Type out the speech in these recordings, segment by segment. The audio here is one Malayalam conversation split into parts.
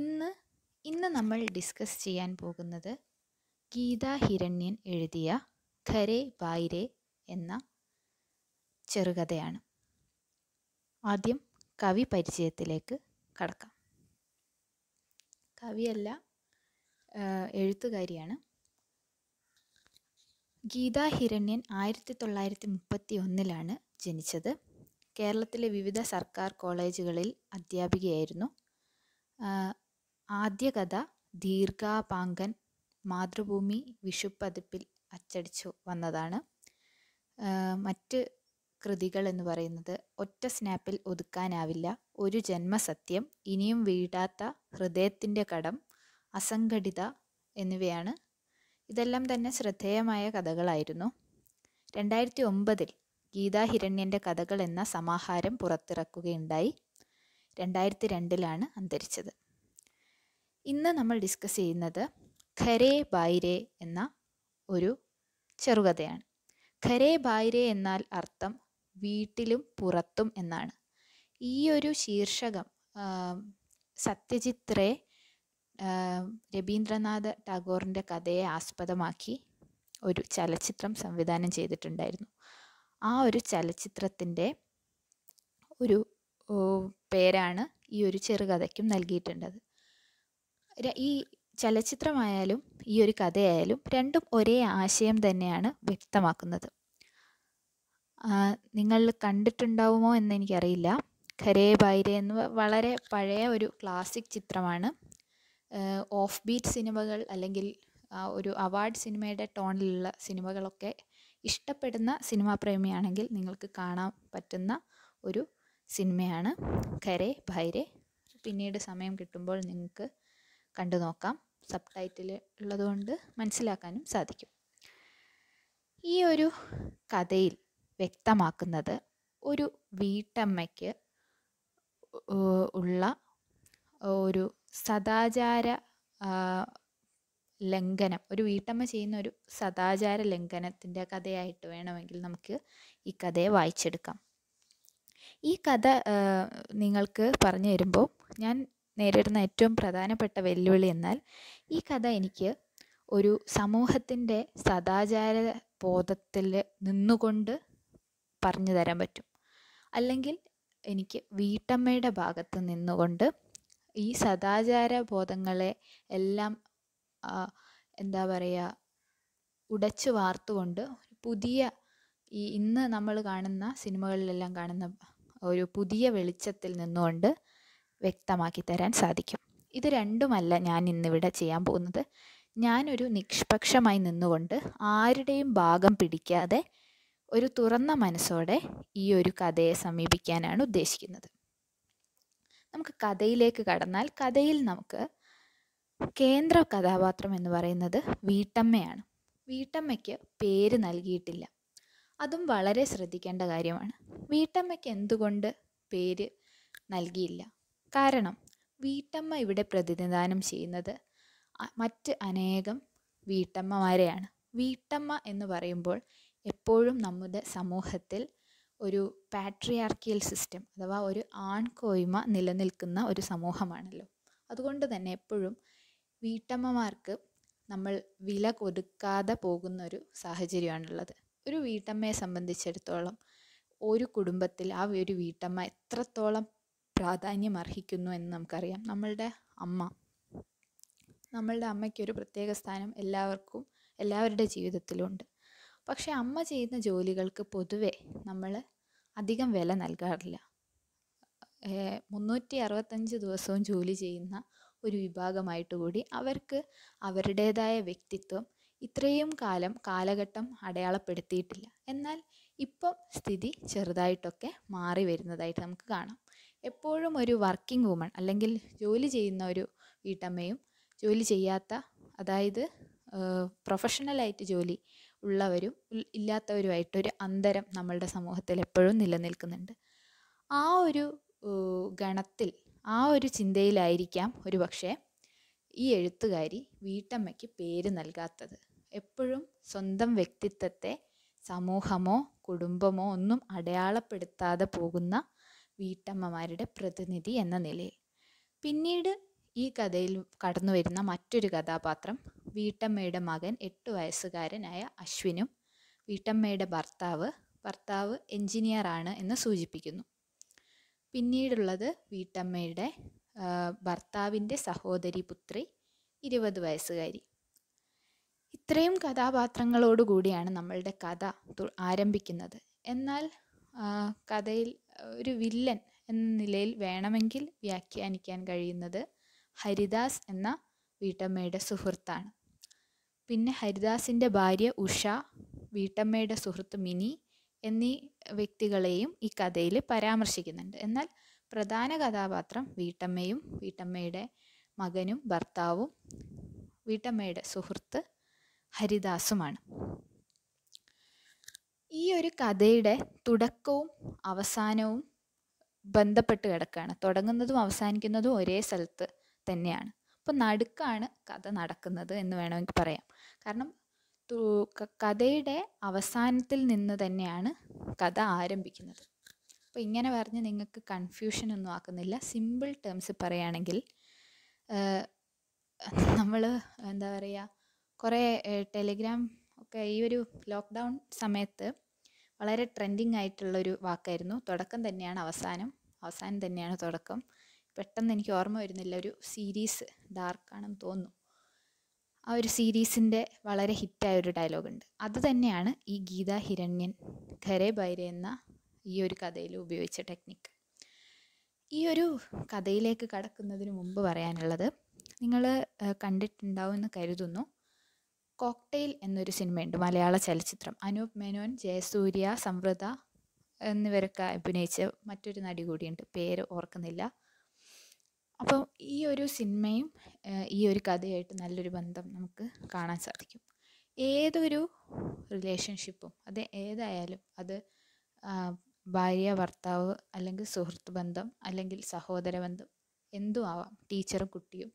ഇന്ന് ഇന്ന് നമ്മൾ ഡിസ്കസ് ചെയ്യാൻ പോകുന്നത് ഗീതാ ഹിരണ്യൻ എഴുതിയ ഖരേ ബായിരേ എന്ന ചെറുകഥയാണ് ആദ്യം കവി പരിചയത്തിലേക്ക് കടക്കാം കവിയല്ല എഴുത്തുകാരിയാണ് ഗീതാ ഹിരണ്യൻ ആയിരത്തി തൊള്ളായിരത്തി മുപ്പത്തി ഒന്നിലാണ് ജനിച്ചത് കേരളത്തിലെ വിവിധ സർക്കാർ കോളേജുകളിൽ അധ്യാപികയായിരുന്നു ആദ്യ കഥ ദീർഘാപാങ്കൻ മാതൃഭൂമി വിഷുപ്പതിപ്പിൽ അച്ചടിച്ചു വന്നതാണ് മറ്റ് കൃതികൾ എന്ന് പറയുന്നത് ഒറ്റ സ്നാപ്പിൽ ഒതുക്കാനാവില്ല ഒരു ജന്മസത്യം ഇനിയും വീഴാത്ത ഹൃദയത്തിൻ്റെ കടം അസംഘടിത എന്നിവയാണ് ഇതെല്ലാം തന്നെ ശ്രദ്ധേയമായ കഥകളായിരുന്നു രണ്ടായിരത്തി ഒമ്പതിൽ ഗീതാ ഹിരണ്യൻ്റെ കഥകൾ എന്ന സമാഹാരം പുറത്തിറക്കുകയുണ്ടായി രണ്ടായിരത്തി രണ്ടിലാണ് അന്തരിച്ചത് ഇന്ന് നമ്മൾ ഡിസ്കസ് ചെയ്യുന്നത് ഖരേ ബായിരെ എന്ന ഒരു ചെറുകഥയാണ് ഖരേ ബായിരെ എന്നാൽ അർത്ഥം വീട്ടിലും പുറത്തും എന്നാണ് ഈ ഒരു ശീർഷകം സത്യജിത്രേ രവീന്ദ്രനാഥ് ടാഗോറിൻ്റെ കഥയെ ആസ്പദമാക്കി ഒരു ചലച്ചിത്രം സംവിധാനം ചെയ്തിട്ടുണ്ടായിരുന്നു ആ ഒരു ചലച്ചിത്രത്തിൻ്റെ ഒരു പേരാണ് ഈ ഒരു ചെറുകഥയ്ക്കും നൽകിയിട്ടുള്ളത് ഈ ചലച്ചിത്രമായാലും ഈ ഒരു കഥയായാലും രണ്ടും ഒരേ ആശയം തന്നെയാണ് വ്യക്തമാക്കുന്നത് നിങ്ങൾ കണ്ടിട്ടുണ്ടാവുമോ എന്ന് എനിക്കറിയില്ല ഖരേ ബൈരെ എന്ന് വളരെ പഴയ ഒരു ക്ലാസിക് ചിത്രമാണ് ഓഫ് ബീറ്റ് സിനിമകൾ അല്ലെങ്കിൽ ഒരു അവാർഡ് സിനിമയുടെ ടോണിലുള്ള സിനിമകളൊക്കെ ഇഷ്ടപ്പെടുന്ന സിനിമാ പ്രേമിയാണെങ്കിൽ നിങ്ങൾക്ക് കാണാൻ പറ്റുന്ന ഒരു സിനിമയാണ് കരെ ഭൈരെ പിന്നീട് സമയം കിട്ടുമ്പോൾ നിങ്ങൾക്ക് കണ്ടു നോക്കാം സബ് ടൈറ്റിൽ ഉള്ളതുകൊണ്ട് മനസ്സിലാക്കാനും സാധിക്കും ഈ ഒരു കഥയിൽ വ്യക്തമാക്കുന്നത് ഒരു വീട്ടമ്മയ്ക്ക് ഉള്ള ഒരു സദാചാര ലംഘനം ഒരു വീട്ടമ്മ ചെയ്യുന്ന ഒരു സദാചാര ലംഘനത്തിൻ്റെ കഥയായിട്ട് വേണമെങ്കിൽ നമുക്ക് ഈ കഥയെ വായിച്ചെടുക്കാം ഈ കഥ നിങ്ങൾക്ക് പറഞ്ഞു തരുമ്പോൾ ഞാൻ നേരിടുന്ന ഏറ്റവും പ്രധാനപ്പെട്ട വെല്ലുവിളി എന്നാൽ ഈ കഥ എനിക്ക് ഒരു സമൂഹത്തിൻ്റെ സദാചാര ബോധത്തിൽ നിന്നുകൊണ്ട് പറഞ്ഞു തരാൻ പറ്റും അല്ലെങ്കിൽ എനിക്ക് വീട്ടമ്മയുടെ ഭാഗത്ത് നിന്നുകൊണ്ട് ഈ സദാചാര ബോധങ്ങളെ എല്ലാം എന്താ പറയുക ഉടച്ചു വാർത്തുകൊണ്ട് പുതിയ ഈ ഇന്ന് നമ്മൾ കാണുന്ന സിനിമകളിലെല്ലാം കാണുന്ന ഒരു പുതിയ വെളിച്ചത്തിൽ നിന്നുകൊണ്ട് വ്യക്തമാക്കി തരാൻ സാധിക്കും ഇത് രണ്ടുമല്ല ഞാൻ ഇന്നിവിടെ ചെയ്യാൻ പോകുന്നത് ഞാനൊരു നിഷ്പക്ഷമായി നിന്നുകൊണ്ട് ആരുടെയും ഭാഗം പിടിക്കാതെ ഒരു തുറന്ന മനസ്സോടെ ഈ ഒരു കഥയെ സമീപിക്കാനാണ് ഉദ്ദേശിക്കുന്നത് നമുക്ക് കഥയിലേക്ക് കടന്നാൽ കഥയിൽ നമുക്ക് കേന്ദ്ര കഥാപാത്രം എന്ന് പറയുന്നത് വീട്ടമ്മയാണ് വീട്ടമ്മയ്ക്ക് പേര് നൽകിയിട്ടില്ല അതും വളരെ ശ്രദ്ധിക്കേണ്ട കാര്യമാണ് വീട്ടമ്മയ്ക്ക് എന്തുകൊണ്ട് പേര് നൽകിയില്ല കാരണം വീട്ടമ്മ ഇവിടെ പ്രതിനിധാനം ചെയ്യുന്നത് മറ്റ് അനേകം വീട്ടമ്മമാരെയാണ് വീട്ടമ്മ എന്ന് പറയുമ്പോൾ എപ്പോഴും നമ്മുടെ സമൂഹത്തിൽ ഒരു പാട്രിയാർക്കിയൽ സിസ്റ്റം അഥവാ ഒരു ആൺകോയ്മ നിലനിൽക്കുന്ന ഒരു സമൂഹമാണല്ലോ അതുകൊണ്ട് തന്നെ എപ്പോഴും വീട്ടമ്മമാർക്ക് നമ്മൾ വില കൊടുക്കാതെ പോകുന്നൊരു സാഹചര്യമാണുള്ളത് ഒരു വീട്ടമ്മയെ സംബന്ധിച്ചിടത്തോളം ഒരു കുടുംബത്തിൽ ആ ഒരു വീട്ടമ്മ എത്രത്തോളം പ്രാധാന്യം അർഹിക്കുന്നു എന്ന് നമുക്കറിയാം നമ്മളുടെ അമ്മ നമ്മളുടെ അമ്മയ്ക്ക് ഒരു പ്രത്യേക സ്ഥാനം എല്ലാവർക്കും എല്ലാവരുടെ ജീവിതത്തിലുണ്ട് പക്ഷേ അമ്മ ചെയ്യുന്ന ജോലികൾക്ക് പൊതുവെ നമ്മൾ അധികം വില നൽകാറില്ല മുന്നൂറ്റി അറുപത്തഞ്ച് ദിവസവും ജോലി ചെയ്യുന്ന ഒരു വിഭാഗമായിട്ട് കൂടി അവർക്ക് അവരുടേതായ വ്യക്തിത്വം ഇത്രയും കാലം കാലഘട്ടം അടയാളപ്പെടുത്തിയിട്ടില്ല എന്നാൽ ഇപ്പം സ്ഥിതി ചെറുതായിട്ടൊക്കെ മാറി വരുന്നതായിട്ട് നമുക്ക് കാണാം എപ്പോഴും ഒരു വർക്കിംഗ് വുമൺ അല്ലെങ്കിൽ ജോലി ചെയ്യുന്ന ഒരു വീട്ടമ്മയും ജോലി ചെയ്യാത്ത അതായത് പ്രൊഫഷണലായിട്ട് ജോലി ഉള്ളവരും ഇല്ലാത്തവരുമായിട്ടൊരു അന്തരം നമ്മളുടെ സമൂഹത്തിൽ എപ്പോഴും നിലനിൽക്കുന്നുണ്ട് ആ ഒരു ഗണത്തിൽ ആ ഒരു ചിന്തയിലായിരിക്കാം ഒരു പക്ഷേ ഈ എഴുത്തുകാരി വീട്ടമ്മയ്ക്ക് പേര് നൽകാത്തത് എപ്പോഴും സ്വന്തം വ്യക്തിത്വത്തെ സമൂഹമോ കുടുംബമോ ഒന്നും അടയാളപ്പെടുത്താതെ പോകുന്ന വീട്ടമ്മമാരുടെ പ്രതിനിധി എന്ന നിലയിൽ പിന്നീട് ഈ കഥയിൽ കടന്നു വരുന്ന മറ്റൊരു കഥാപാത്രം വീട്ടമ്മയുടെ മകൻ എട്ട് വയസ്സുകാരനായ അശ്വിനും വീട്ടമ്മയുടെ ഭർത്താവ് ഭർത്താവ് ആണ് എന്ന് സൂചിപ്പിക്കുന്നു പിന്നീടുള്ളത് വീട്ടമ്മയുടെ ഭർത്താവിൻ്റെ സഹോദരി പുത്രി ഇരുപത് വയസ്സുകാരി ഇത്രയും കഥാപാത്രങ്ങളോട് കൂടിയാണ് നമ്മളുടെ കഥ ആരംഭിക്കുന്നത് എന്നാൽ കഥയിൽ ഒരു വില്ലൻ എന്ന നിലയിൽ വേണമെങ്കിൽ വ്യാഖ്യാനിക്കാൻ കഴിയുന്നത് ഹരിദാസ് എന്ന വീട്ടമ്മയുടെ സുഹൃത്താണ് പിന്നെ ഹരിദാസിൻ്റെ ഭാര്യ ഉഷ വീട്ടമ്മയുടെ സുഹൃത്ത് മിനി എന്നീ വ്യക്തികളെയും ഈ കഥയിൽ പരാമർശിക്കുന്നുണ്ട് എന്നാൽ പ്രധാന കഥാപാത്രം വീട്ടമ്മയും വീട്ടമ്മയുടെ മകനും ഭർത്താവും വീട്ടമ്മയുടെ സുഹൃത്ത് ഹരിദാസുമാണ് ഈ ഒരു കഥയുടെ തുടക്കവും അവസാനവും ബന്ധപ്പെട്ട് കിടക്കുകയാണ് തുടങ്ങുന്നതും അവസാനിക്കുന്നതും ഒരേ സ്ഥലത്ത് തന്നെയാണ് അപ്പോൾ നടുക്കാണ് കഥ നടക്കുന്നത് എന്ന് വേണമെങ്കിൽ പറയാം കാരണം കഥയുടെ അവസാനത്തിൽ നിന്ന് തന്നെയാണ് കഥ ആരംഭിക്കുന്നത് അപ്പോൾ ഇങ്ങനെ പറഞ്ഞ് നിങ്ങൾക്ക് കൺഫ്യൂഷൻ ഒന്നും ആക്കുന്നില്ല സിമ്പിൾ ടേംസ് പറയുകയാണെങ്കിൽ നമ്മൾ എന്താ പറയുക കുറേ ടെലിഗ്രാം ഒക്കെ ഈ ഒരു ലോക്ക്ഡൗൺ സമയത്ത് വളരെ ട്രെൻഡിങ് ആയിട്ടുള്ളൊരു വാക്കായിരുന്നു തുടക്കം തന്നെയാണ് അവസാനം അവസാനം തന്നെയാണ് തുടക്കം പെട്ടെന്ന് എനിക്ക് ഓർമ്മ വരുന്നില്ല ഒരു സീരീസ് ഡാർക്കാണെന്ന് തോന്നുന്നു ആ ഒരു സീരീസിൻ്റെ വളരെ ഹിറ്റായ ഒരു ഡയലോഗുണ്ട് അത് തന്നെയാണ് ഈ ഗീത ഹിരണ്യൻ ഖരെ ബൈര എന്ന ഈ ഒരു കഥയിൽ ഉപയോഗിച്ച ടെക്നിക്ക് ഈ ഒരു കഥയിലേക്ക് കടക്കുന്നതിന് മുമ്പ് പറയാനുള്ളത് നിങ്ങൾ കണ്ടിട്ടുണ്ടാവുമെന്ന് കരുതുന്നു കോക്ടെയിൽ എന്നൊരു സിനിമയുണ്ട് മലയാള ചലച്ചിത്രം അനൂപ് മേനോൻ ജയസൂര്യ സംവൃത എന്നിവരൊക്കെ അഭിനയിച്ച മറ്റൊരു നടി കൂടിയുണ്ട് പേര് ഓർക്കുന്നില്ല അപ്പോൾ ഈ ഒരു സിനിമയും ഈ ഒരു കഥയായിട്ട് നല്ലൊരു ബന്ധം നമുക്ക് കാണാൻ സാധിക്കും ഏതൊരു റിലേഷൻഷിപ്പും അത് ഏതായാലും അത് ഭാര്യ ഭർത്താവ് അല്ലെങ്കിൽ സുഹൃത്ത് ബന്ധം അല്ലെങ്കിൽ സഹോദര ബന്ധം എന്തും ആവാം ടീച്ചറും കുട്ടിയും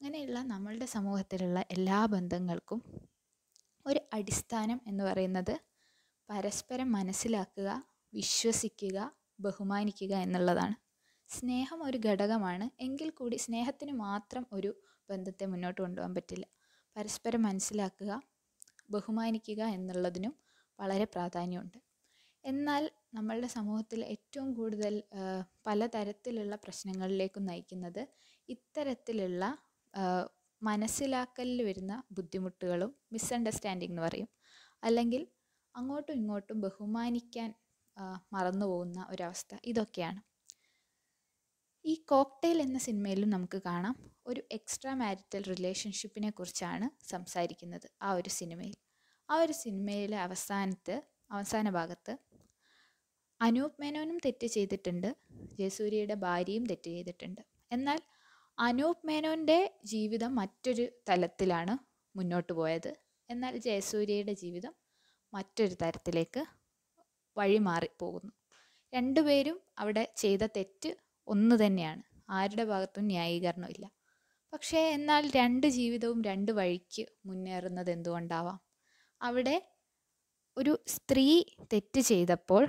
അങ്ങനെയുള്ള നമ്മളുടെ സമൂഹത്തിലുള്ള എല്ലാ ബന്ധങ്ങൾക്കും ഒരു അടിസ്ഥാനം എന്ന് പറയുന്നത് പരസ്പരം മനസ്സിലാക്കുക വിശ്വസിക്കുക ബഹുമാനിക്കുക എന്നുള്ളതാണ് സ്നേഹം ഒരു ഘടകമാണ് എങ്കിൽ കൂടി സ്നേഹത്തിന് മാത്രം ഒരു ബന്ധത്തെ മുന്നോട്ട് കൊണ്ടുപോകാൻ പറ്റില്ല പരസ്പരം മനസ്സിലാക്കുക ബഹുമാനിക്കുക എന്നുള്ളതിനും വളരെ പ്രാധാന്യമുണ്ട് എന്നാൽ നമ്മളുടെ സമൂഹത്തിൽ ഏറ്റവും കൂടുതൽ പലതരത്തിലുള്ള പ്രശ്നങ്ങളിലേക്ക് നയിക്കുന്നത് ഇത്തരത്തിലുള്ള മനസ്സിലാക്കലിൽ വരുന്ന ബുദ്ധിമുട്ടുകളും മിസ്അണ്ടർസ്റ്റാൻഡിംഗ് എന്ന് പറയും അല്ലെങ്കിൽ അങ്ങോട്ടും ഇങ്ങോട്ടും ബഹുമാനിക്കാൻ മറന്നു പോകുന്ന ഒരവസ്ഥ ഇതൊക്കെയാണ് ഈ കോക്ടെയിൽ എന്ന സിനിമയിലും നമുക്ക് കാണാം ഒരു എക്സ്ട്രാ മാരിറ്റൽ റിലേഷൻഷിപ്പിനെ കുറിച്ചാണ് സംസാരിക്കുന്നത് ആ ഒരു സിനിമയിൽ ആ ഒരു സിനിമയിലെ അവസാനത്ത് അവസാന ഭാഗത്ത് അനൂപ് മേനോനും തെറ്റ് ചെയ്തിട്ടുണ്ട് ജയസൂര്യയുടെ ഭാര്യയും തെറ്റ് ചെയ്തിട്ടുണ്ട് എന്നാൽ അനൂപ് മേനോൻ്റെ ജീവിതം മറ്റൊരു തലത്തിലാണ് മുന്നോട്ട് പോയത് എന്നാൽ ജയസൂര്യയുടെ ജീവിതം മറ്റൊരു തരത്തിലേക്ക് വഴിമാറി പോകുന്നു രണ്ടുപേരും അവിടെ ചെയ്ത തെറ്റ് ഒന്ന് തന്നെയാണ് ആരുടെ ഭാഗത്തും ന്യായീകരണമില്ല പക്ഷേ എന്നാൽ രണ്ട് ജീവിതവും രണ്ട് വഴിക്ക് മുന്നേറുന്നത് എന്തുകൊണ്ടാവാം അവിടെ ഒരു സ്ത്രീ തെറ്റ് ചെയ്തപ്പോൾ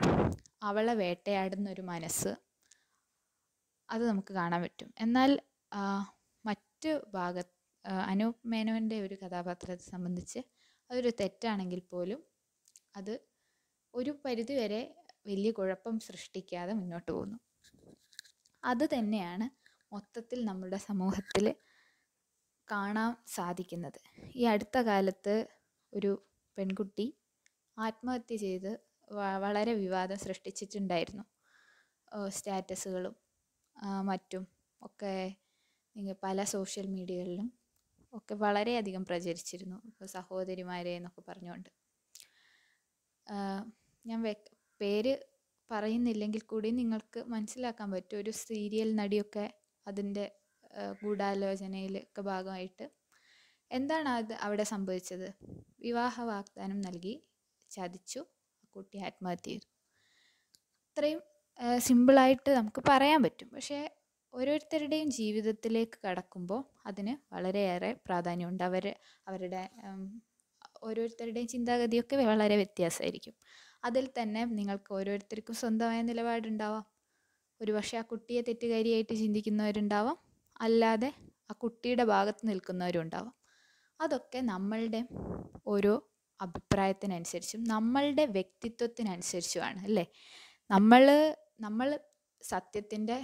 അവളെ വേട്ടയാടുന്ന ഒരു മനസ്സ് അത് നമുക്ക് കാണാൻ പറ്റും എന്നാൽ മറ്റ് ഭാഗ അനൂപ് മേനോൻ്റെ ഒരു കഥാപാത്രത്തെ സംബന്ധിച്ച് അതൊരു തെറ്റാണെങ്കിൽ പോലും അത് ഒരു പരിധിവരെ വലിയ കുഴപ്പം സൃഷ്ടിക്കാതെ മുന്നോട്ട് പോകുന്നു അത് തന്നെയാണ് മൊത്തത്തിൽ നമ്മുടെ സമൂഹത്തിൽ കാണാൻ സാധിക്കുന്നത് ഈ അടുത്ത കാലത്ത് ഒരു പെൺകുട്ടി ആത്മഹത്യ ചെയ്ത് വളരെ വിവാദം സൃഷ്ടിച്ചിട്ടുണ്ടായിരുന്നു സ്റ്റാറ്റസുകളും മറ്റും ഒക്കെ പല സോഷ്യൽ മീഡിയകളിലും ഒക്കെ വളരെയധികം പ്രചരിച്ചിരുന്നു സഹോദരിമാരെ എന്നൊക്കെ പറഞ്ഞുകൊണ്ട് ഞാൻ പേര് പറയുന്നില്ലെങ്കിൽ കൂടി നിങ്ങൾക്ക് മനസ്സിലാക്കാൻ പറ്റും ഒരു സീരിയൽ നടിയൊക്കെ അതിൻ്റെ ഗൂഢാലോചനയിൽ ഒക്കെ ഭാഗമായിട്ട് എന്താണ് അത് അവിടെ സംഭവിച്ചത് വിവാഹ വാഗ്ദാനം നൽകി ചതിച്ചു കുട്ടി ആത്മഹത്യ ചെയ്തു അത്രയും സിമ്പിളായിട്ട് നമുക്ക് പറയാൻ പറ്റും പക്ഷേ ഓരോരുത്തരുടെയും ജീവിതത്തിലേക്ക് കടക്കുമ്പോൾ അതിന് വളരെയേറെ പ്രാധാന്യമുണ്ട് അവർ അവരുടെ ഓരോരുത്തരുടെയും ചിന്താഗതിയൊക്കെ വളരെ വ്യത്യാസമായിരിക്കും അതിൽ തന്നെ നിങ്ങൾക്ക് ഓരോരുത്തർക്കും സ്വന്തമായ നിലപാടുണ്ടാവാം പക്ഷേ ആ കുട്ടിയെ തെറ്റുകാരിയായിട്ട് ചിന്തിക്കുന്നവരുണ്ടാവാം അല്ലാതെ ആ കുട്ടിയുടെ ഭാഗത്ത് നിൽക്കുന്നവരും ഉണ്ടാവാം അതൊക്കെ നമ്മളുടെ ഓരോ അഭിപ്രായത്തിനനുസരിച്ചും നമ്മളുടെ വ്യക്തിത്വത്തിനനുസരിച്ചുമാണ് അല്ലേ നമ്മൾ നമ്മൾ സത്യത്തിൻ്റെ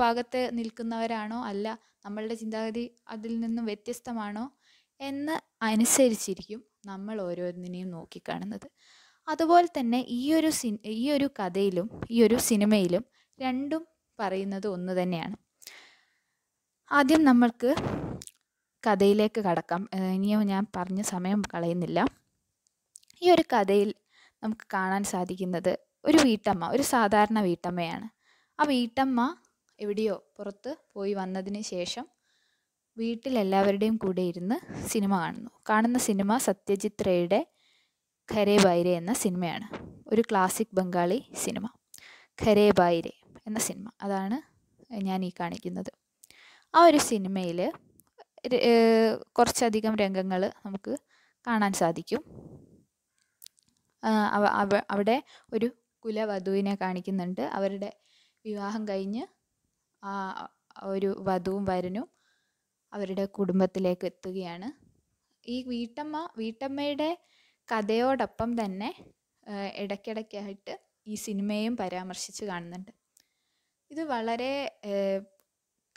ഭാഗത്ത് നിൽക്കുന്നവരാണോ അല്ല നമ്മളുടെ ചിന്താഗതി അതിൽ നിന്നും വ്യത്യസ്തമാണോ എന്ന് അനുസരിച്ചിരിക്കും നമ്മൾ ഓരോന്നിനെയും നോക്കിക്കാണുന്നത് അതുപോലെ തന്നെ ഈ ഒരു സി ഈ ഒരു കഥയിലും ഈ ഒരു സിനിമയിലും രണ്ടും പറയുന്നത് ഒന്ന് തന്നെയാണ് ആദ്യം നമ്മൾക്ക് കഥയിലേക്ക് കടക്കാം ഇനിയും ഞാൻ പറഞ്ഞ സമയം കളയുന്നില്ല ഈ ഒരു കഥയിൽ നമുക്ക് കാണാൻ സാധിക്കുന്നത് ഒരു വീട്ടമ്മ ഒരു സാധാരണ വീട്ടമ്മയാണ് ആ വീട്ടമ്മ എവിടെയോ പുറത്ത് പോയി വന്നതിന് ശേഷം വീട്ടിലെല്ലാവരുടെയും കൂടെ ഇരുന്ന് സിനിമ കാണുന്നു കാണുന്ന സിനിമ സത്യജിത് റേയുടെ ഖരേ ബൈരെ എന്ന സിനിമയാണ് ഒരു ക്ലാസിക് ബംഗാളി സിനിമ ഖരേ ബൈരെ എന്ന സിനിമ അതാണ് ഞാൻ ഈ കാണിക്കുന്നത് ആ ഒരു സിനിമയിൽ കുറച്ചധികം രംഗങ്ങൾ നമുക്ക് കാണാൻ സാധിക്കും അവിടെ ഒരു കുലവധുവിനെ കാണിക്കുന്നുണ്ട് അവരുടെ വിവാഹം കഴിഞ്ഞ് ഒരു വധുവും വരനും അവരുടെ കുടുംബത്തിലേക്ക് എത്തുകയാണ് ഈ വീട്ടമ്മ വീട്ടമ്മയുടെ കഥയോടൊപ്പം തന്നെ ഇടയ്ക്കിടയ്ക്കായിട്ട് ഈ സിനിമയും പരാമർശിച്ച് കാണുന്നുണ്ട് ഇത് വളരെ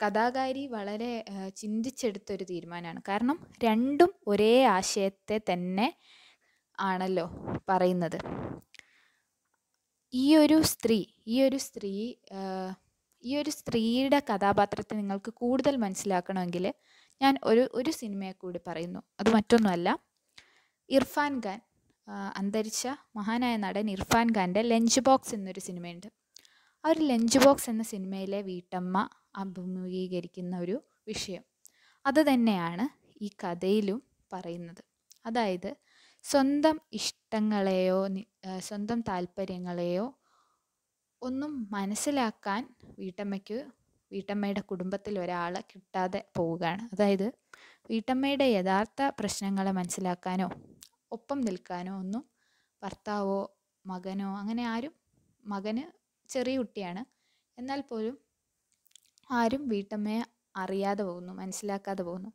കഥാകാരി വളരെ ചിന്തിച്ചെടുത്തൊരു തീരുമാനമാണ് കാരണം രണ്ടും ഒരേ ആശയത്തെ തന്നെ ആണല്ലോ പറയുന്നത് ഈ ഒരു സ്ത്രീ ഈ ഒരു സ്ത്രീ ഈ ഒരു സ്ത്രീയുടെ കഥാപാത്രത്തെ നിങ്ങൾക്ക് കൂടുതൽ മനസ്സിലാക്കണമെങ്കിൽ ഞാൻ ഒരു ഒരു സിനിമയെ കൂടി പറയുന്നു അത് മറ്റൊന്നുമല്ല ഇർഫാൻ ഖാൻ അന്തരിച്ച മഹാനായ നടൻ ഇർഫാൻ ഖാൻ്റെ ലഞ്ച് ബോക്സ് എന്നൊരു സിനിമയുണ്ട് ആ ഒരു ലഞ്ച് ബോക്സ് എന്ന സിനിമയിലെ വീട്ടമ്മ അഭിമുഖീകരിക്കുന്ന ഒരു വിഷയം അത് തന്നെയാണ് ഈ കഥയിലും പറയുന്നത് അതായത് സ്വന്തം ഇഷ്ടങ്ങളെയോ സ്വന്തം താല്പര്യങ്ങളെയോ ഒന്നും മനസ്സിലാക്കാൻ വീട്ടമ്മയ്ക്ക് വീട്ടമ്മയുടെ കുടുംബത്തിൽ ഒരാൾ കിട്ടാതെ പോവുകയാണ് അതായത് വീട്ടമ്മയുടെ യഥാർത്ഥ പ്രശ്നങ്ങളെ മനസ്സിലാക്കാനോ ഒപ്പം നിൽക്കാനോ ഒന്നും ഭർത്താവോ മകനോ അങ്ങനെ ആരും മകന് ചെറിയ കുട്ടിയാണ് എന്നാൽ പോലും ആരും വീട്ടമ്മയെ അറിയാതെ പോകുന്നു മനസ്സിലാക്കാതെ പോകുന്നു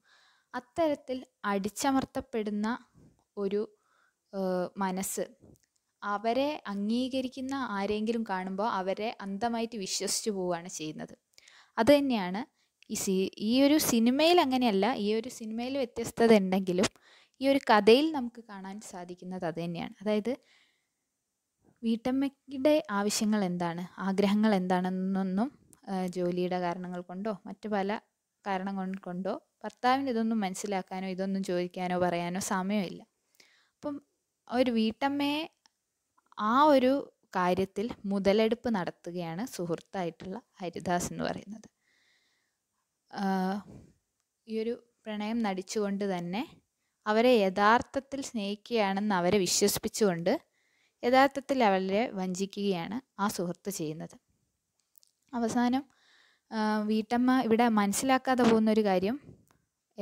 അത്തരത്തിൽ അടിച്ചമർത്തപ്പെടുന്ന ഒരു മനസ്സ് അവരെ അംഗീകരിക്കുന്ന ആരെങ്കിലും കാണുമ്പോൾ അവരെ അന്ധമായിട്ട് വിശ്വസിച്ചു പോവുകയാണ് ചെയ്യുന്നത് അത് തന്നെയാണ് ഈ സി ഈ ഒരു സിനിമയിൽ അങ്ങനെയല്ല ഈ ഒരു സിനിമയിൽ വ്യത്യസ്തത ഉണ്ടെങ്കിലും ഈ ഒരു കഥയിൽ നമുക്ക് കാണാൻ സാധിക്കുന്നത് അത് തന്നെയാണ് അതായത് വീട്ടമ്മയുടെ ആവശ്യങ്ങൾ എന്താണ് ആഗ്രഹങ്ങൾ എന്താണെന്നൊന്നും ജോലിയുടെ കാരണങ്ങൾ കൊണ്ടോ മറ്റു പല കാരണങ്ങൾ കൊണ്ടോ ഭർത്താവിന് ഇതൊന്നും മനസ്സിലാക്കാനോ ഇതൊന്നും ചോദിക്കാനോ പറയാനോ സമയമില്ല അപ്പം ഒരു വീട്ടമ്മയെ ആ ഒരു കാര്യത്തിൽ മുതലെടുപ്പ് നടത്തുകയാണ് സുഹൃത്തായിട്ടുള്ള ഹരിദാസ് എന്ന് പറയുന്നത് ഈ ഒരു പ്രണയം നടിച്ചുകൊണ്ട് തന്നെ അവരെ യഥാർത്ഥത്തിൽ സ്നേഹിക്കുകയാണെന്ന് അവരെ വിശ്വസിപ്പിച്ചുകൊണ്ട് യഥാർത്ഥത്തിൽ അവരെ വഞ്ചിക്കുകയാണ് ആ സുഹൃത്ത് ചെയ്യുന്നത് അവസാനം വീട്ടമ്മ ഇവിടെ മനസ്സിലാക്കാതെ പോകുന്ന ഒരു കാര്യം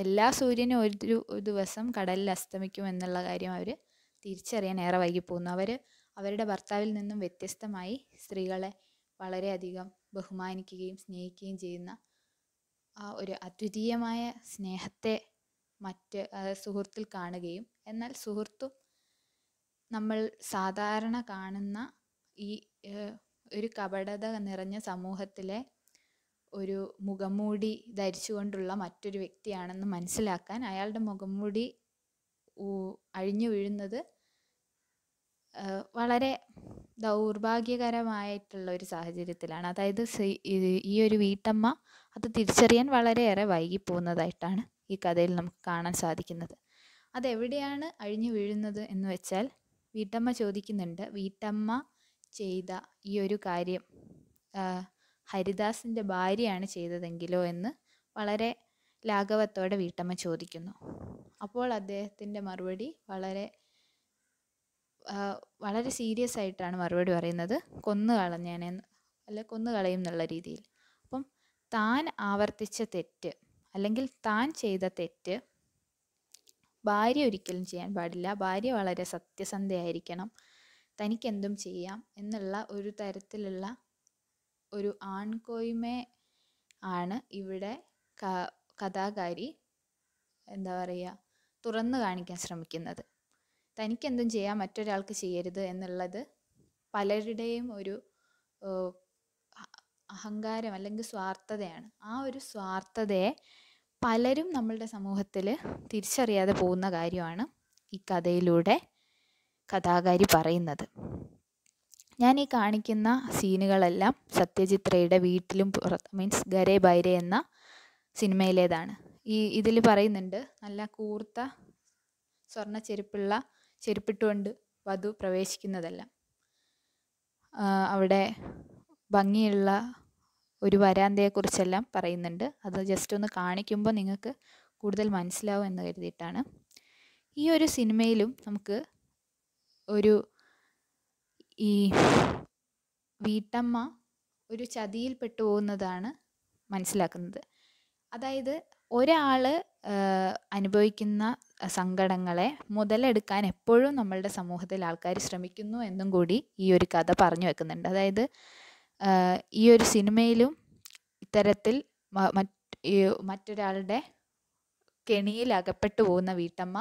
എല്ലാ സൂര്യനും ഒരു ദിവസം കടലിൽ അസ്തമിക്കും എന്നുള്ള കാര്യം അവർ തിരിച്ചറിയാൻ ഏറെ വൈകി പോകുന്നു അവർ അവരുടെ ഭർത്താവിൽ നിന്നും വ്യത്യസ്തമായി സ്ത്രീകളെ വളരെയധികം ബഹുമാനിക്കുകയും സ്നേഹിക്കുകയും ചെയ്യുന്ന ആ ഒരു അദ്വിതീയമായ സ്നേഹത്തെ മറ്റ് സുഹൃത്തിൽ കാണുകയും എന്നാൽ സുഹൃത്തും നമ്മൾ സാധാരണ കാണുന്ന ഈ ഒരു കപടത നിറഞ്ഞ സമൂഹത്തിലെ ഒരു മുഖംമൂടി ധരിച്ചുകൊണ്ടുള്ള മറ്റൊരു വ്യക്തിയാണെന്ന് മനസ്സിലാക്കാൻ അയാളുടെ മുഖംമൂടി അഴിഞ്ഞു വീഴുന്നത് വളരെ ദൗർഭാഗ്യകരമായിട്ടുള്ള ഒരു സാഹചര്യത്തിലാണ് അതായത് ഈ ഒരു വീട്ടമ്മ അത് തിരിച്ചറിയാൻ വളരെയേറെ വൈകിപ്പോകുന്നതായിട്ടാണ് ഈ കഥയിൽ നമുക്ക് കാണാൻ സാധിക്കുന്നത് അതെവിടെയാണ് അഴിഞ്ഞു വീഴുന്നത് എന്ന് വെച്ചാൽ വീട്ടമ്മ ചോദിക്കുന്നുണ്ട് വീട്ടമ്മ ചെയ്ത ഈ ഒരു കാര്യം ഹരിദാസിൻ്റെ ഭാര്യയാണ് ചെയ്തതെങ്കിലോ എന്ന് വളരെ ലാഘവത്തോടെ വീട്ടമ്മ ചോദിക്കുന്നു അപ്പോൾ അദ്ദേഹത്തിൻ്റെ മറുപടി വളരെ വളരെ സീരിയസ് ആയിട്ടാണ് മറുപടി പറയുന്നത് കൊന്നു കളഞ്ഞേനെന്ന് അല്ലെ കൊന്നു കളയും എന്നുള്ള രീതിയിൽ അപ്പം താൻ ആവർത്തിച്ച തെറ്റ് അല്ലെങ്കിൽ താൻ ചെയ്ത തെറ്റ് ഭാര്യ ഒരിക്കലും ചെയ്യാൻ പാടില്ല ഭാര്യ വളരെ സത്യസന്ധയായിരിക്കണം തനിക്കെന്തും ചെയ്യാം എന്നുള്ള ഒരു തരത്തിലുള്ള ഒരു ആൺകോയ്മേ ആണ് ഇവിടെ കഥാകാരി എന്താ പറയുക തുറന്നു കാണിക്കാൻ ശ്രമിക്കുന്നത് തനിക്കെന്തും ചെയ്യാം മറ്റൊരാൾക്ക് ചെയ്യരുത് എന്നുള്ളത് പലരുടെയും ഒരു അഹങ്കാരം അല്ലെങ്കിൽ സ്വാർത്ഥതയാണ് ആ ഒരു സ്വാർത്ഥതയെ പലരും നമ്മളുടെ സമൂഹത്തിൽ തിരിച്ചറിയാതെ പോകുന്ന കാര്യമാണ് ഈ കഥയിലൂടെ കഥാകാരി പറയുന്നത് ഞാൻ ഈ കാണിക്കുന്ന സീനുകളെല്ലാം സത്യജിത്രയുടെ വീട്ടിലും പുറത്ത് മീൻസ് ഗരേ ബൈരെ എന്ന സിനിമയിലേതാണ് ഈ ഇതിൽ പറയുന്നുണ്ട് നല്ല കൂർത്ത സ്വർണ്ണ ചെരുപ്പുള്ള ചെരുപ്പിട്ടുകൊണ്ട് വധു പ്രവേശിക്കുന്നതല്ല അവിടെ ഭംഗിയുള്ള ഒരു വരാന്തയെക്കുറിച്ചെല്ലാം പറയുന്നുണ്ട് അത് ജസ്റ്റ് ഒന്ന് കാണിക്കുമ്പോൾ നിങ്ങൾക്ക് കൂടുതൽ മനസ്സിലാവും എന്ന് കരുതിയിട്ടാണ് ഈ ഒരു സിനിമയിലും നമുക്ക് ഒരു ഈ വീട്ടമ്മ ഒരു ചതിയിൽ പെട്ടു പോകുന്നതാണ് മനസ്സിലാക്കുന്നത് അതായത് ഒരാൾ അനുഭവിക്കുന്ന സങ്കടങ്ങളെ മുതലെടുക്കാൻ എപ്പോഴും നമ്മളുടെ സമൂഹത്തിൽ ആൾക്കാർ ശ്രമിക്കുന്നു എന്നും കൂടി ഈ ഒരു കഥ പറഞ്ഞു വെക്കുന്നുണ്ട് അതായത് ഈ ഒരു സിനിമയിലും ഇത്തരത്തിൽ മറ്റൊരാളുടെ കെണിയിൽ അകപ്പെട്ടു പോകുന്ന വീട്ടമ്മ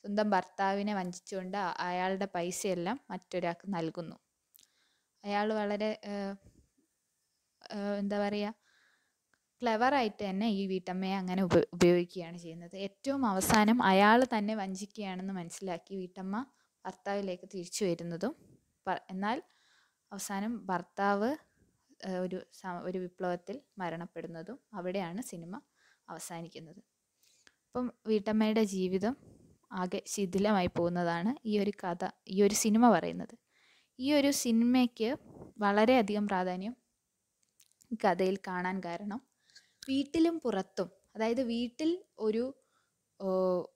സ്വന്തം ഭർത്താവിനെ വഞ്ചിച്ചുകൊണ്ട് അയാളുടെ പൈസയെല്ലാം മറ്റൊരാൾക്ക് നൽകുന്നു അയാൾ വളരെ എന്താ പറയുക ക്ലെവറായിട്ട് തന്നെ ഈ വീട്ടമ്മയെ അങ്ങനെ ഉപ ഉപയോഗിക്കുകയാണ് ചെയ്യുന്നത് ഏറ്റവും അവസാനം അയാൾ തന്നെ വഞ്ചിക്കുകയാണെന്ന് മനസ്സിലാക്കി വീട്ടമ്മ ഭർത്താവിലേക്ക് തിരിച്ചു വരുന്നതും എന്നാൽ അവസാനം ഭർത്താവ് ഒരു ഒരു വിപ്ലവത്തിൽ മരണപ്പെടുന്നതും അവിടെയാണ് സിനിമ അവസാനിക്കുന്നത് അപ്പം വീട്ടമ്മയുടെ ജീവിതം ആകെ ശിഥിലമായി പോകുന്നതാണ് ഈ ഒരു കഥ ഈ ഒരു സിനിമ പറയുന്നത് ഈ ഒരു സിനിമയ്ക്ക് വളരെയധികം പ്രാധാന്യം കഥയിൽ കാണാൻ കാരണം വീട്ടിലും പുറത്തും അതായത് വീട്ടിൽ ഒരു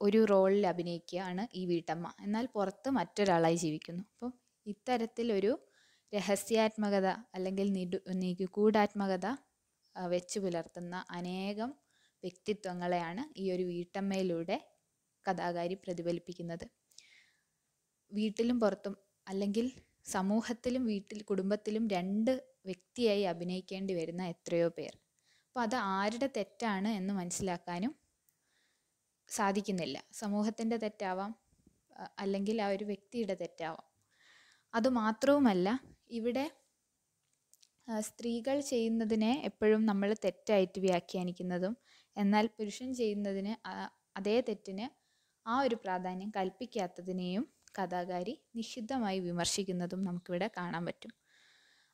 ഒരു റോളിൽ അഭിനയിക്കുകയാണ് ഈ വീട്ടമ്മ എന്നാൽ പുറത്ത് മറ്റൊരാളായി ജീവിക്കുന്നു അപ്പം ഇത്തരത്തിലൊരു രഹസ്യാത്മകത അല്ലെങ്കിൽ നിടു നിഗൂഢാത്മകത വെച്ചു പുലർത്തുന്ന അനേകം വ്യക്തിത്വങ്ങളെയാണ് ഈ ഒരു വീട്ടമ്മയിലൂടെ കഥാകാരി പ്രതിഫലിപ്പിക്കുന്നത് വീട്ടിലും പുറത്തും അല്ലെങ്കിൽ സമൂഹത്തിലും വീട്ടിൽ കുടുംബത്തിലും രണ്ട് വ്യക്തിയായി അഭിനയിക്കേണ്ടി വരുന്ന എത്രയോ പേർ അപ്പോൾ അത് ആരുടെ തെറ്റാണ് എന്ന് മനസ്സിലാക്കാനും സാധിക്കുന്നില്ല സമൂഹത്തിൻ്റെ തെറ്റാവാം അല്ലെങ്കിൽ ആ ഒരു വ്യക്തിയുടെ തെറ്റാവാം അതുമാത്രവുമല്ല ഇവിടെ സ്ത്രീകൾ ചെയ്യുന്നതിനെ എപ്പോഴും നമ്മൾ തെറ്റായിട്ട് വ്യാഖ്യാനിക്കുന്നതും എന്നാൽ പുരുഷൻ ചെയ്യുന്നതിന് അതേ തെറ്റിന് ആ ഒരു പ്രാധാന്യം കൽപ്പിക്കാത്തതിനെയും കഥാകാരി നിഷിദ്ധമായി വിമർശിക്കുന്നതും നമുക്കിവിടെ കാണാൻ പറ്റും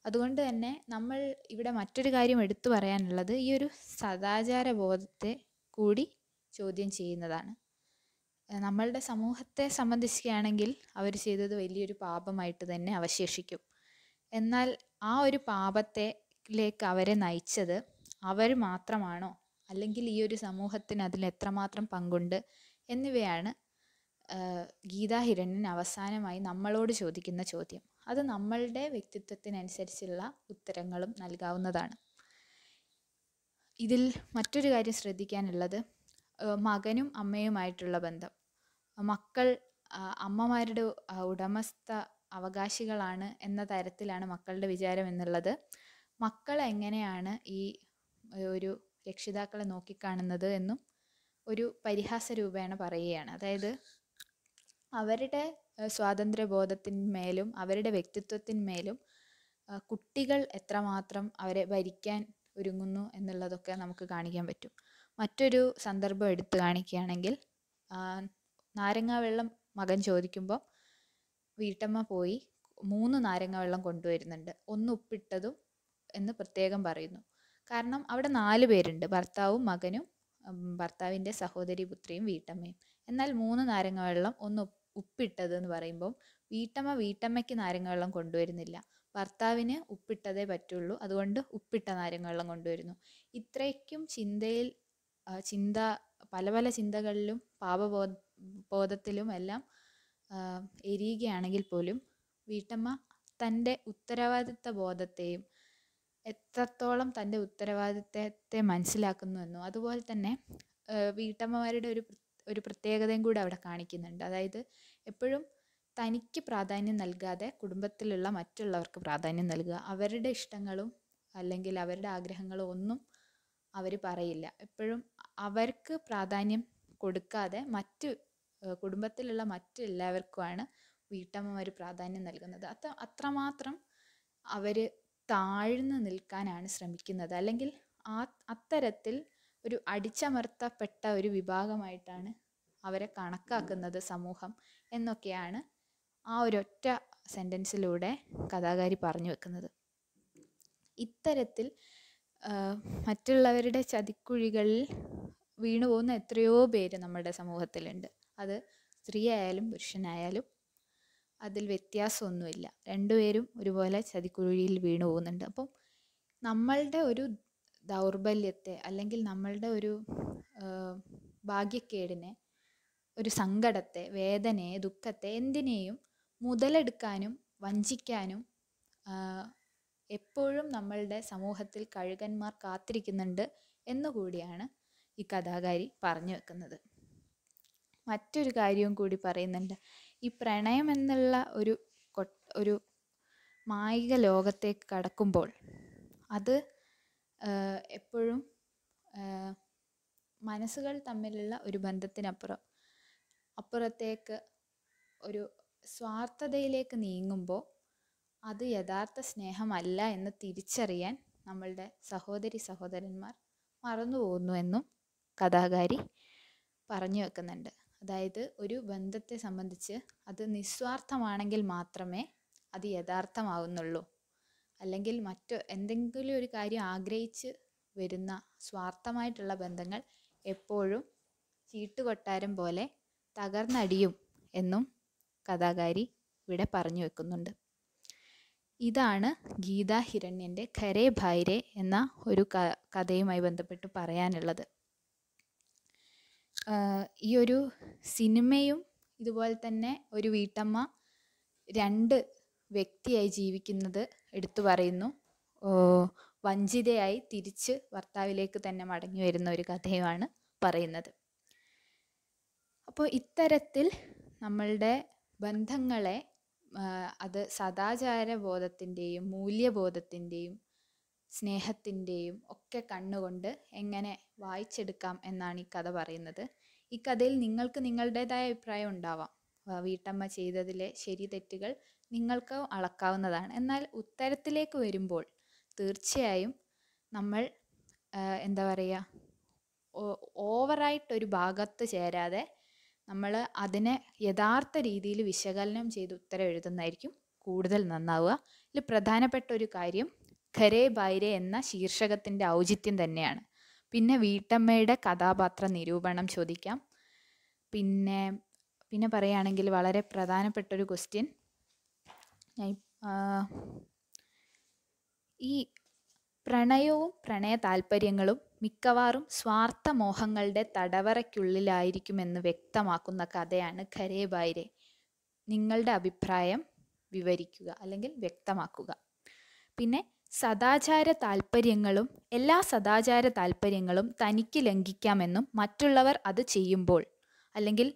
അതുകൊണ്ട് തന്നെ നമ്മൾ ഇവിടെ മറ്റൊരു കാര്യം എടുത്തു പറയാനുള്ളത് ഈ ഒരു സദാചാര ബോധത്തെ കൂടി ചോദ്യം ചെയ്യുന്നതാണ് നമ്മളുടെ സമൂഹത്തെ സംബന്ധിക്കുകയാണെങ്കിൽ അവർ ചെയ്തത് വലിയൊരു പാപമായിട്ട് തന്നെ അവശേഷിക്കും എന്നാൽ ആ ഒരു പാപത്തിലേക്ക് അവരെ നയിച്ചത് അവർ മാത്രമാണോ അല്ലെങ്കിൽ ഈ ഒരു സമൂഹത്തിന് അതിൽ എത്രമാത്രം പങ്കുണ്ട് എന്നിവയാണ് ഗീതാ ഹിരണ്യൻ അവസാനമായി നമ്മളോട് ചോദിക്കുന്ന ചോദ്യം അത് നമ്മളുടെ വ്യക്തിത്വത്തിനനുസരിച്ചുള്ള ഉത്തരങ്ങളും നൽകാവുന്നതാണ് ഇതിൽ മറ്റൊരു കാര്യം ശ്രദ്ധിക്കാനുള്ളത് മകനും അമ്മയുമായിട്ടുള്ള ബന്ധം മക്കൾ അമ്മമാരുടെ ഉടമസ്ഥ അവകാശികളാണ് എന്ന തരത്തിലാണ് മക്കളുടെ വിചാരം എന്നുള്ളത് മക്കൾ എങ്ങനെയാണ് ഈ ഒരു രക്ഷിതാക്കളെ നോക്കിക്കാണുന്നത് എന്നും ഒരു പരിഹാസ രൂപേണ പറയുകയാണ് അതായത് അവരുടെ സ്വാതന്ത്ര്യബോധത്തിന്മേലും അവരുടെ വ്യക്തിത്വത്തിന്മേലും കുട്ടികൾ എത്രമാത്രം അവരെ ഭരിക്കാൻ ഒരുങ്ങുന്നു എന്നുള്ളതൊക്കെ നമുക്ക് കാണിക്കാൻ പറ്റും മറ്റൊരു സന്ദർഭം എടുത്തു കാണിക്കുകയാണെങ്കിൽ നാരങ്ങാവെള്ളം മകൻ ചോദിക്കുമ്പോൾ വീട്ടമ്മ പോയി മൂന്ന് നാരങ്ങ വെള്ളം കൊണ്ടുവരുന്നുണ്ട് ഒന്ന് ഉപ്പിട്ടതും എന്ന് പ്രത്യേകം പറയുന്നു കാരണം അവിടെ നാല് പേരുണ്ട് ഭർത്താവും മകനും ഭർത്താവിൻ്റെ സഹോദരി പുത്രിയും വീട്ടമ്മയും എന്നാൽ മൂന്ന് നാരങ്ങ വെള്ളം ഒന്ന് ഉപ്പിട്ടത് എന്ന് പറയുമ്പം വീട്ടമ്മ വീട്ടമ്മയ്ക്ക് നാരങ്ങ വെള്ളം കൊണ്ടുവരുന്നില്ല ഭർത്താവിന് ഉപ്പിട്ടതേ പറ്റുള്ളൂ അതുകൊണ്ട് ഉപ്പിട്ട നാരങ്ങ വെള്ളം കൊണ്ടുവരുന്നു ഇത്രയ്ക്കും ചിന്തയിൽ ചിന്ത പല പല ചിന്തകളിലും പാപബോ ബോധത്തിലും എല്ലാം എരിയുകയാണെങ്കിൽ പോലും വീട്ടമ്മ തൻ്റെ ഉത്തരവാദിത്ത ബോധത്തെയും എത്രത്തോളം തൻ്റെ ഉത്തരവാദിത്തത്തെ മനസ്സിലാക്കുന്നുവെന്നും അതുപോലെ തന്നെ വീട്ടമ്മമാരുടെ ഒരു ഒരു പ്രത്യേകതയും കൂടി അവിടെ കാണിക്കുന്നുണ്ട് അതായത് എപ്പോഴും തനിക്ക് പ്രാധാന്യം നൽകാതെ കുടുംബത്തിലുള്ള മറ്റുള്ളവർക്ക് പ്രാധാന്യം നൽകുക അവരുടെ ഇഷ്ടങ്ങളും അല്ലെങ്കിൽ അവരുടെ ആഗ്രഹങ്ങളും ഒന്നും അവർ പറയില്ല എപ്പോഴും അവർക്ക് പ്രാധാന്യം കൊടുക്കാതെ മറ്റ് കുടുംബത്തിലുള്ള മറ്റെല്ലാവർക്കുമാണ് എല്ലാവർക്കുമാണ് വീട്ടമ്മമാർ പ്രാധാന്യം നൽകുന്നത് അത്ര അത്രമാത്രം അവർ താഴ്ന്നു നിൽക്കാനാണ് ശ്രമിക്കുന്നത് അല്ലെങ്കിൽ ആ അത്തരത്തിൽ ഒരു അടിച്ചമർത്തപ്പെട്ട ഒരു വിഭാഗമായിട്ടാണ് അവരെ കണക്കാക്കുന്നത് സമൂഹം എന്നൊക്കെയാണ് ആ ഒരൊറ്റ സെൻറ്റൻസിലൂടെ കഥാകാരി പറഞ്ഞു വെക്കുന്നത് ഇത്തരത്തിൽ മറ്റുള്ളവരുടെ ചതിക്കുഴികളിൽ വീണു പോകുന്ന എത്രയോ പേര് നമ്മുടെ സമൂഹത്തിലുണ്ട് അത് സ്ത്രീ ആയാലും പുരുഷനായാലും അതിൽ വ്യത്യാസമൊന്നുമില്ല രണ്ടുപേരും ഒരുപോലെ ചതിക്കുഴിയിൽ വീണു പോകുന്നുണ്ട് അപ്പം നമ്മളുടെ ഒരു ദൗർബല്യത്തെ അല്ലെങ്കിൽ നമ്മളുടെ ഒരു ഭാഗ്യക്കേടിനെ ഒരു സങ്കടത്തെ വേദനയെ ദുഃഖത്തെ എന്തിനേയും മുതലെടുക്കാനും വഞ്ചിക്കാനും എപ്പോഴും നമ്മളുടെ സമൂഹത്തിൽ കഴുകന്മാർ കാത്തിരിക്കുന്നുണ്ട് എന്നുകൂടിയാണ് ഈ കഥാകാരി പറഞ്ഞു വെക്കുന്നത് മറ്റൊരു കാര്യവും കൂടി പറയുന്നുണ്ട് ഈ പ്രണയം എന്നുള്ള ഒരു ഒരു മായിക ലോകത്തേക്ക് കടക്കുമ്പോൾ അത് എപ്പോഴും മനസ്സുകൾ തമ്മിലുള്ള ഒരു ബന്ധത്തിനപ്പുറം അപ്പുറത്തേക്ക് ഒരു സ്വാർത്ഥതയിലേക്ക് നീങ്ങുമ്പോൾ അത് യഥാർത്ഥ സ്നേഹമല്ല എന്ന് തിരിച്ചറിയാൻ നമ്മളുടെ സഹോദരി സഹോദരന്മാർ മറന്നു പോകുന്നു എന്നും കഥാകാരി പറഞ്ഞു വെക്കുന്നുണ്ട് അതായത് ഒരു ബന്ധത്തെ സംബന്ധിച്ച് അത് നിസ്വാർത്ഥമാണെങ്കിൽ മാത്രമേ അത് യഥാർത്ഥമാവുന്നുള്ളൂ അല്ലെങ്കിൽ മറ്റ് എന്തെങ്കിലും ഒരു കാര്യം ആഗ്രഹിച്ച് വരുന്ന സ്വാർത്ഥമായിട്ടുള്ള ബന്ധങ്ങൾ എപ്പോഴും ചീട്ടുകൊട്ടാരം പോലെ തകർന്നടിയും എന്നും കഥാകാരി ഇവിടെ പറഞ്ഞു വെക്കുന്നുണ്ട് ഇതാണ് ഗീതാ ഹിരണ്യൻ്റെ ഖരേ ഭായിരെ എന്ന ഒരു കഥയുമായി ബന്ധപ്പെട്ട് പറയാനുള്ളത് ഈ ഒരു സിനിമയും ഇതുപോലെ തന്നെ ഒരു വീട്ടമ്മ രണ്ട് വ്യക്തിയായി ജീവിക്കുന്നത് എടുത്തു പറയുന്നു വഞ്ചിതയായി തിരിച്ച് ഭർത്താവിലേക്ക് തന്നെ മടങ്ങി വരുന്ന ഒരു കഥയുമാണ് പറയുന്നത് അപ്പോൾ ഇത്തരത്തിൽ നമ്മളുടെ ബന്ധങ്ങളെ അത് സദാചാര ബോധത്തിൻ്റെയും മൂല്യബോധത്തിൻ്റെയും സ്നേഹത്തിൻ്റെയും ഒക്കെ കണ്ണുകൊണ്ട് എങ്ങനെ വായിച്ചെടുക്കാം എന്നാണ് ഈ കഥ പറയുന്നത് ഈ കഥയിൽ നിങ്ങൾക്ക് നിങ്ങളുടേതായ അഭിപ്രായം ഉണ്ടാവാം വീട്ടമ്മ ചെയ്തതിലെ ശരി തെറ്റുകൾ നിങ്ങൾക്ക് അളക്കാവുന്നതാണ് എന്നാൽ ഉത്തരത്തിലേക്ക് വരുമ്പോൾ തീർച്ചയായും നമ്മൾ എന്താ പറയുക ഓവറായിട്ടൊരു ഭാഗത്ത് ചേരാതെ നമ്മൾ അതിനെ യഥാർത്ഥ രീതിയിൽ വിശകലനം ചെയ്ത് ഉത്തരം എഴുതുന്നതായിരിക്കും കൂടുതൽ നന്നാവുക ഇതിൽ പ്രധാനപ്പെട്ട ഒരു കാര്യം ഖരേ ബൈരെ എന്ന ശീർഷകത്തിൻ്റെ ഔചിത്യം തന്നെയാണ് പിന്നെ വീട്ടമ്മയുടെ കഥാപാത്ര നിരൂപണം ചോദിക്കാം പിന്നെ പിന്നെ പറയുകയാണെങ്കിൽ വളരെ പ്രധാനപ്പെട്ട ഒരു ക്വസ്റ്റ്യൻ ഞാൻ ഈ പ്രണയവും പ്രണയ താല്പര്യങ്ങളും മിക്കവാറും സ്വാർത്ഥമോഹങ്ങളുടെ തടവറയ്ക്കുള്ളിലായിരിക്കുമെന്ന് വ്യക്തമാക്കുന്ന കഥയാണ് ഖരേ ബായ്രെ നിങ്ങളുടെ അഭിപ്രായം വിവരിക്കുക അല്ലെങ്കിൽ വ്യക്തമാക്കുക പിന്നെ സദാചാര താല്പര്യങ്ങളും എല്ലാ സദാചാര താല്പര്യങ്ങളും തനിക്ക് ലംഘിക്കാമെന്നും മറ്റുള്ളവർ അത് ചെയ്യുമ്പോൾ അല്ലെങ്കിൽ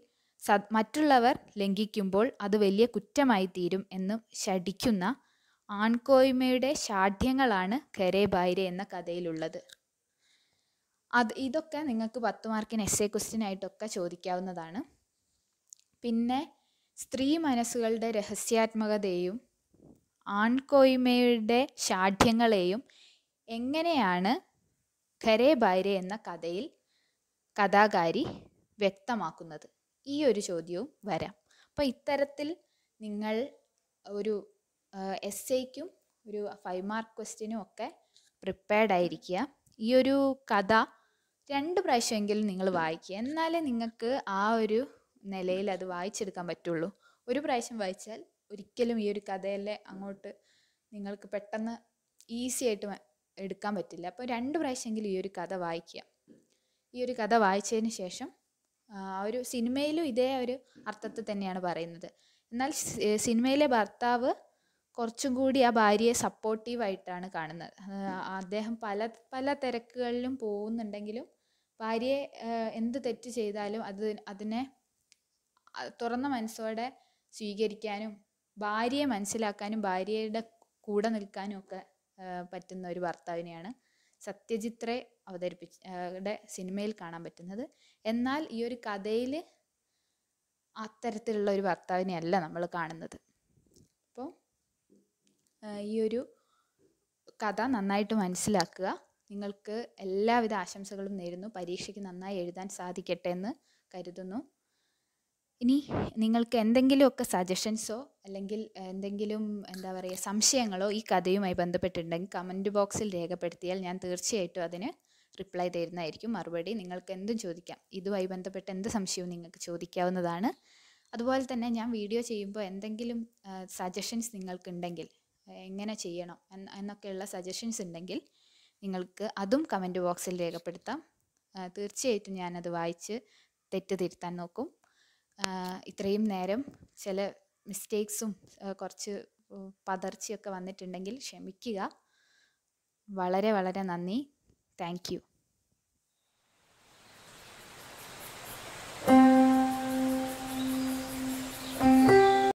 മറ്റുള്ളവർ ലംഘിക്കുമ്പോൾ അത് വലിയ കുറ്റമായി തീരും എന്ന് ശഠിക്കുന്ന ആൺകോയ്മയുടെ ഷാഠ്യങ്ങളാണ് ഖരേ ബായിരെ എന്ന കഥയിലുള്ളത് അത് ഇതൊക്കെ നിങ്ങൾക്ക് പത്ത് മാർക്കിന് എസ് എ ക്വസ്റ്റ്യൻ ആയിട്ടൊക്കെ ചോദിക്കാവുന്നതാണ് പിന്നെ സ്ത്രീ മനസ്സുകളുടെ രഹസ്യാത്മകതയും ആൺകോയ്മയുടെ ഷാഠ്യങ്ങളെയും എങ്ങനെയാണ് ഖരേ ബായിരെ എന്ന കഥയിൽ കഥാകാരി വ്യക്തമാക്കുന്നത് ഈ ഒരു ചോദ്യവും വരാം അപ്പോൾ ഇത്തരത്തിൽ നിങ്ങൾ ഒരു എസ് എയ്ക്കും ഒരു ഫൈവ് മാർക്ക് ക്വസ്റ്റ്യനും ഒക്കെ പ്രിപ്പയർഡ് ആയിരിക്കുക ഈ ഒരു കഥ രണ്ട് പ്രാവശ്യമെങ്കിലും നിങ്ങൾ വായിക്കുക എന്നാലേ നിങ്ങൾക്ക് ആ ഒരു നിലയിൽ അത് വായിച്ചെടുക്കാൻ പറ്റുള്ളൂ ഒരു പ്രാവശ്യം വായിച്ചാൽ ഒരിക്കലും ഈ ഒരു കഥയിലെ അങ്ങോട്ട് നിങ്ങൾക്ക് പെട്ടെന്ന് ഈസി ആയിട്ട് എടുക്കാൻ പറ്റില്ല അപ്പോൾ രണ്ട് പ്രാവശ്യമെങ്കിലും ഈ ഒരു കഥ വായിക്കുക ഈ ഒരു കഥ വായിച്ചതിന് ശേഷം ആ ഒരു സിനിമയിലും ഇതേ ഒരു അർത്ഥത്തിൽ തന്നെയാണ് പറയുന്നത് എന്നാൽ സിനിമയിലെ ഭർത്താവ് കുറച്ചും കൂടി ആ ഭാര്യയെ സപ്പോർട്ടീവായിട്ടാണ് കാണുന്നത് അദ്ദേഹം പല പല തിരക്കുകളിലും പോകുന്നുണ്ടെങ്കിലും ഭാര്യയെ എന്ത് തെറ്റ് ചെയ്താലും അത് അതിനെ തുറന്ന മനസ്സോടെ സ്വീകരിക്കാനും ഭാര്യയെ മനസ്സിലാക്കാനും ഭാര്യയുടെ കൂടെ നിൽക്കാനും ഒക്കെ പറ്റുന്ന ഒരു ഭർത്താവിനെയാണ് സത്യജിത്രെ അവതരിപ്പിച്ച സിനിമയിൽ കാണാൻ പറ്റുന്നത് എന്നാൽ ഈ ഒരു കഥയിൽ അത്തരത്തിലുള്ള ഒരു ഭർത്താവിനെയല്ല നമ്മൾ കാണുന്നത് അപ്പോൾ ഈ ഒരു കഥ നന്നായിട്ട് മനസ്സിലാക്കുക നിങ്ങൾക്ക് എല്ലാവിധ ആശംസകളും നേരുന്നു പരീക്ഷയ്ക്ക് നന്നായി എഴുതാൻ സാധിക്കട്ടെ എന്ന് കരുതുന്നു ഇനി നിങ്ങൾക്ക് എന്തെങ്കിലുമൊക്കെ സജഷൻസോ അല്ലെങ്കിൽ എന്തെങ്കിലും എന്താ പറയുക സംശയങ്ങളോ ഈ കഥയുമായി ബന്ധപ്പെട്ടിട്ടുണ്ടെങ്കിൽ കമൻറ്റ് ബോക്സിൽ രേഖപ്പെടുത്തിയാൽ ഞാൻ തീർച്ചയായിട്ടും അതിന് റിപ്ലൈ തരുന്നതായിരിക്കും മറുപടി നിങ്ങൾക്ക് എന്തും ചോദിക്കാം ഇതുമായി ബന്ധപ്പെട്ട് എന്ത് സംശയവും നിങ്ങൾക്ക് ചോദിക്കാവുന്നതാണ് അതുപോലെ തന്നെ ഞാൻ വീഡിയോ ചെയ്യുമ്പോൾ എന്തെങ്കിലും സജഷൻസ് നിങ്ങൾക്കുണ്ടെങ്കിൽ എങ്ങനെ ചെയ്യണം എന്നൊക്കെയുള്ള സജഷൻസ് ഉണ്ടെങ്കിൽ നിങ്ങൾക്ക് അതും കമൻറ്റ് ബോക്സിൽ രേഖപ്പെടുത്താം തീർച്ചയായിട്ടും ഞാനത് വായിച്ച് തെറ്റ് തിരുത്താൻ നോക്കും ഇത്രയും നേരം ചില മിസ്റ്റേക്സും കുറച്ച് പതർച്ചയൊക്കെ വന്നിട്ടുണ്ടെങ്കിൽ ക്ഷമിക്കുക വളരെ വളരെ നന്ദി താങ്ക് യു